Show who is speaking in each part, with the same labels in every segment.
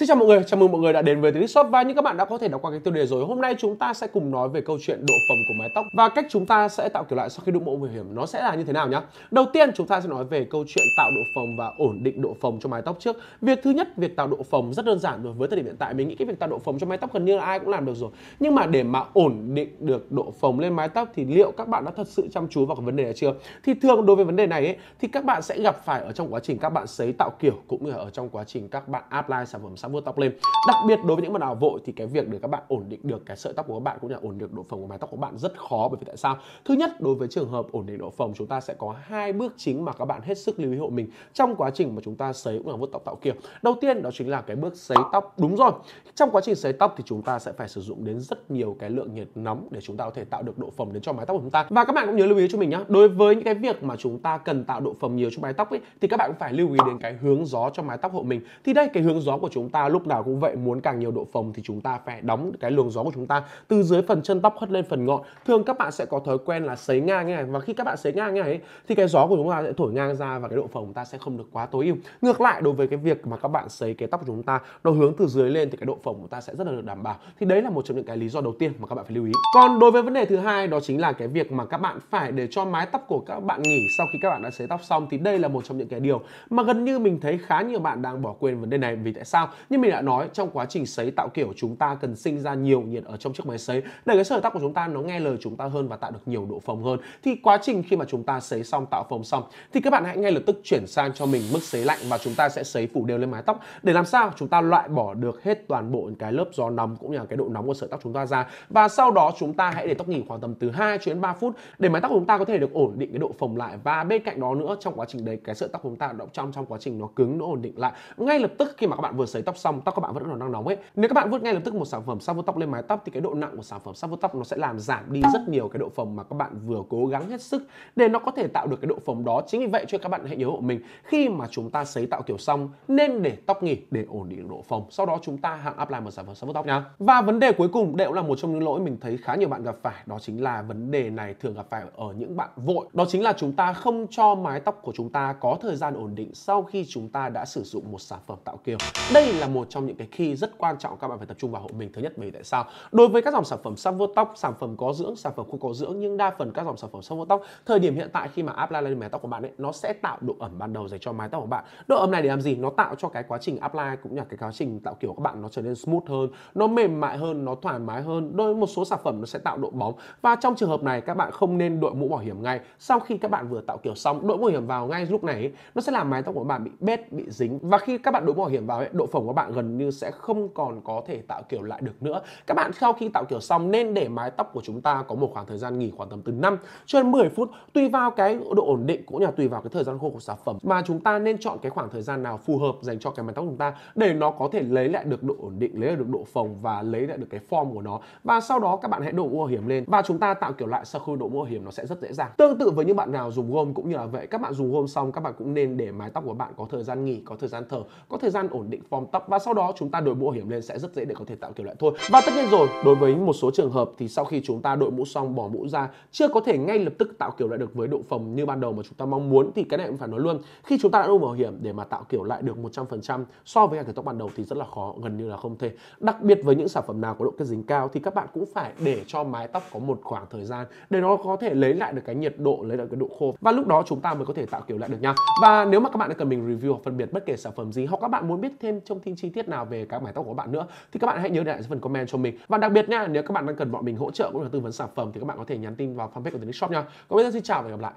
Speaker 1: Xin chào mọi người, chào mừng mọi người đã đến với Shop và như các bạn đã có thể đọc qua cái tiêu đề rồi. Hôm nay chúng ta sẽ cùng nói về câu chuyện độ phồng của mái tóc và cách chúng ta sẽ tạo kiểu lại sau khi đụng mũ bảo hiểm nó sẽ là như thế nào nhá. Đầu tiên chúng ta sẽ nói về câu chuyện tạo độ phồng và ổn định độ phồng cho mái tóc trước. Việc thứ nhất, việc tạo độ phồng rất đơn giản rồi. Với thời điểm hiện tại mình nghĩ cái việc tạo độ phồng cho mái tóc gần như là ai cũng làm được rồi. Nhưng mà để mà ổn định được độ phồng lên mái tóc thì liệu các bạn đã thật sự chăm chú vào cái vấn đề này chưa? Thì thường đối với vấn đề này ấy, thì các bạn sẽ gặp phải ở trong quá trình các bạn sấy tạo kiểu cũng như ở trong quá trình các bạn apply sản phẩm xong vuốt tóc lên đặc biệt đối với những bạn nào vội thì cái việc để các bạn ổn định được cái sợi tóc của các bạn cũng như là ổn định được độ phồng của mái tóc của bạn rất khó bởi vì tại sao thứ nhất đối với trường hợp ổn định độ phồng chúng ta sẽ có hai bước chính mà các bạn hết sức lưu ý hộ mình trong quá trình mà chúng ta sấy cũng là vuốt tóc tạo kiểu đầu tiên đó chính là cái bước sấy tóc đúng rồi trong quá trình sấy tóc thì chúng ta sẽ phải sử dụng đến rất nhiều cái lượng nhiệt nóng để chúng ta có thể tạo được độ phồng đến cho mái tóc của chúng ta và các bạn cũng nhớ lưu ý cho mình nhé. đối với những cái việc mà chúng ta cần tạo độ phồng nhiều cho mái tóc ấy thì các bạn cũng phải lưu ý đến cái hướng gió cho mái tóc hộ mình thì đây cái hướng gió của chúng ta ta lúc nào cũng vậy muốn càng nhiều độ phồng thì chúng ta phải đóng cái luồng gió của chúng ta từ dưới phần chân tóc hất lên phần ngọn thường các bạn sẽ có thói quen là sấy ngang như này và khi các bạn sấy ngang như này thì cái gió của chúng ta sẽ thổi ngang ra và cái độ phồng của ta sẽ không được quá tối ưu ngược lại đối với cái việc mà các bạn sấy cái tóc của chúng ta nó hướng từ dưới lên thì cái độ phồng của ta sẽ rất là được đảm bảo thì đấy là một trong những cái lý do đầu tiên mà các bạn phải lưu ý còn đối với vấn đề thứ hai đó chính là cái việc mà các bạn phải để cho mái tóc của các bạn nghỉ sau khi các bạn đã sấy tóc xong thì đây là một trong những cái điều mà gần như mình thấy khá nhiều bạn đang bỏ quên vấn đề này vì tại sao như mình đã nói trong quá trình sấy tạo kiểu chúng ta cần sinh ra nhiều nhiệt ở trong chiếc máy sấy để cái sợi tóc của chúng ta nó nghe lời chúng ta hơn và tạo được nhiều độ phồng hơn thì quá trình khi mà chúng ta sấy xong tạo phồng xong thì các bạn hãy ngay lập tức chuyển sang cho mình mức sấy lạnh và chúng ta sẽ sấy phủ đều lên mái tóc để làm sao chúng ta loại bỏ được hết toàn bộ cái lớp gió nóng cũng như là cái độ nóng của sợi tóc chúng ta ra và sau đó chúng ta hãy để tóc nghỉ khoảng tầm từ 2 cho đến 3 phút để mái tóc của chúng ta có thể được ổn định cái độ phồng lại và bên cạnh đó nữa trong quá trình đấy cái sợi tóc của chúng ta động trong trong quá trình nó cứng nó ổn định lại ngay lập tức khi mà các bạn vừa sấy tóc xong tóc các bạn vẫn còn đang nóng ấy nếu các bạn vuốt ngay lập tức một sản phẩm vuốt tóc lên mái tóc thì cái độ nặng của sản phẩm vuốt tóc nó sẽ làm giảm đi rất nhiều cái độ phồng mà các bạn vừa cố gắng hết sức để nó có thể tạo được cái độ phồng đó chính vì vậy cho các bạn hãy nhớ hộ mình khi mà chúng ta sấy tạo kiểu xong nên để tóc nghỉ để ổn định độ phồng sau đó chúng ta hãng apply một sản phẩm vuốt tóc nhá và vấn đề cuối cùng đây cũng là một trong những lỗi mình thấy khá nhiều bạn gặp phải đó chính là vấn đề này thường gặp phải ở những bạn vội đó chính là chúng ta không cho mái tóc của chúng ta có thời gian ổn định sau khi chúng ta đã sử dụng một sản phẩm tạo kiểu đây là một trong những cái khi rất quan trọng các bạn phải tập trung vào hộ mình thứ nhất bởi vì tại sao đối với các dòng sản phẩm săn vô tóc sản phẩm có dưỡng sản phẩm không có dưỡng nhưng đa phần các dòng sản phẩm săn vô tóc thời điểm hiện tại khi mà apply lên mái tóc của bạn ấy nó sẽ tạo độ ẩm ban đầu dành cho mái tóc của bạn độ ẩm này để làm gì nó tạo cho cái quá trình apply cũng như là cái quá trình tạo kiểu của các bạn nó trở nên smooth hơn nó mềm mại hơn nó thoải mái hơn đối với một số sản phẩm nó sẽ tạo độ bóng và trong trường hợp này các bạn không nên đội mũ bảo hiểm ngay sau khi các bạn vừa tạo kiểu xong đội mũ bảo hiểm vào ngay lúc này ấy, nó sẽ làm mái tóc của bạn bị bết bị dính và khi các bạn đội mũ bảo hiểm vào ấy, độ phồng của bạn bạn gần như sẽ không còn có thể tạo kiểu lại được nữa các bạn sau khi tạo kiểu xong nên để mái tóc của chúng ta có một khoảng thời gian nghỉ khoảng tầm từ 5 cho đến 10 phút tùy vào cái độ ổn định cũng như là tùy vào cái thời gian khô của sản phẩm mà chúng ta nên chọn cái khoảng thời gian nào phù hợp dành cho cái mái tóc chúng ta để nó có thể lấy lại được độ ổn định lấy lại được độ phồng và lấy lại được cái form của nó và sau đó các bạn hãy đổ mũ bảo hiểm lên và chúng ta tạo kiểu lại sau khi đổ mũ bảo hiểm nó sẽ rất dễ dàng tương tự với những bạn nào dùng gôm cũng như là vậy các bạn dùng gôm xong các bạn cũng nên để mái tóc của bạn có thời gian nghỉ có thời gian thở có thời gian ổn định form tóc cặp và sau đó chúng ta đội mũ bảo hiểm lên sẽ rất dễ để có thể tạo kiểu lại thôi và tất nhiên rồi đối với một số trường hợp thì sau khi chúng ta đội mũ xong bỏ mũ ra chưa có thể ngay lập tức tạo kiểu lại được với độ phồng như ban đầu mà chúng ta mong muốn thì cái này cũng phải nói luôn khi chúng ta đã đội mũ bảo hiểm để mà tạo kiểu lại được 100% so với hàng kiểu tóc ban đầu thì rất là khó gần như là không thể đặc biệt với những sản phẩm nào có độ kết dính cao thì các bạn cũng phải để cho mái tóc có một khoảng thời gian để nó có thể lấy lại được cái nhiệt độ lấy lại cái độ khô và lúc đó chúng ta mới có thể tạo kiểu lại được nha và nếu mà các bạn cần mình review hoặc phân biệt bất kể sản phẩm gì hoặc các bạn muốn biết thêm trong thì tin chi tiết nào về các mái tóc của bạn nữa thì các bạn hãy nhớ để lại phần comment cho mình và đặc biệt nha nếu các bạn đang cần bọn mình hỗ trợ cũng là tư vấn sản phẩm thì các bạn có thể nhắn tin vào fanpage của The Shop nha còn bây giờ xin chào và hẹn gặp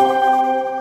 Speaker 1: lại